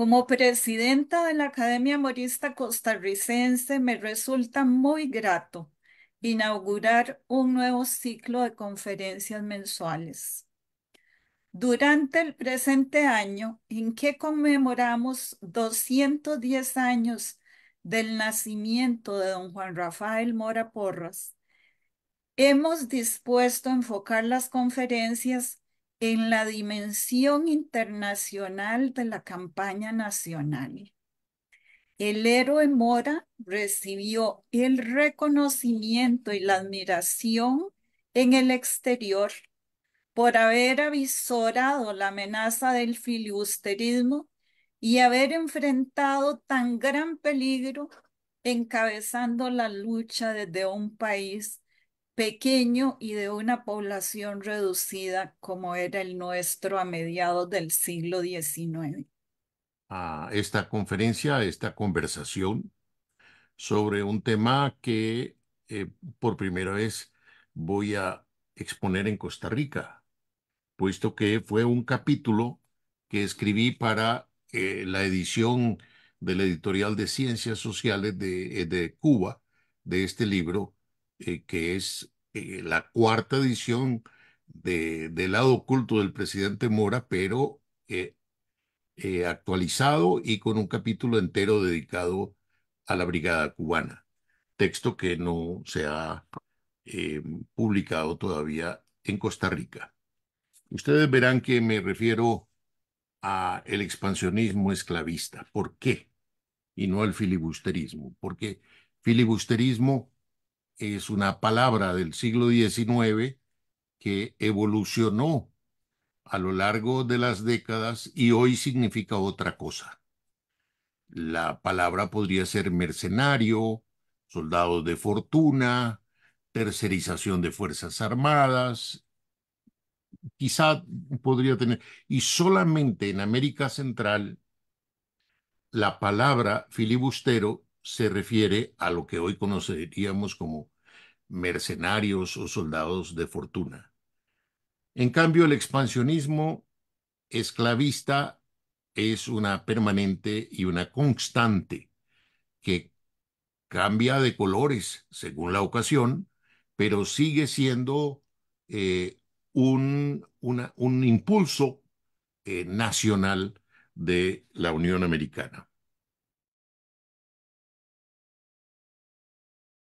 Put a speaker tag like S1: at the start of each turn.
S1: Como presidenta de la Academia Morista Costarricense, me resulta muy grato inaugurar un nuevo ciclo de conferencias mensuales. Durante el presente año, en que conmemoramos 210 años del nacimiento de don Juan Rafael Mora Porras, hemos dispuesto a enfocar las conferencias en la dimensión internacional de la campaña nacional. El héroe Mora recibió el reconocimiento y la admiración en el exterior por haber avisorado la amenaza del filibusterismo y haber enfrentado tan gran peligro encabezando la lucha desde un país pequeño y de una población reducida como era el nuestro a mediados del siglo XIX.
S2: A ah, esta conferencia, esta conversación sobre un tema que eh, por primera vez voy a exponer en Costa Rica, puesto que fue un capítulo que escribí para eh, la edición de la editorial de Ciencias Sociales de, eh, de Cuba de este libro eh, que es eh, la cuarta edición del lado oculto del presidente Mora, pero eh, actualizado y con un capítulo entero dedicado a la Brigada Cubana, texto que no se ha publicado todavía en Costa Rica. Ustedes verán que me refiero a el expansionismo esclavista. ¿Por qué? Y no al filibusterismo. Porque filibusterismo es una palabra del siglo XIX que evolucionó a lo largo de las décadas y hoy significa otra cosa. La palabra podría ser mercenario, soldado de fortuna, tercerización de Fuerzas Armadas, quizá podría tener, y solamente en América Central la palabra filibustero se refiere a lo que hoy conoceríamos como mercenarios o soldados de fortuna. En cambio, el expansionismo esclavista es una permanente y una constante que cambia de colores según la ocasión, pero sigue siendo eh, un, un, impulso eh, nacional de la Unión Americana.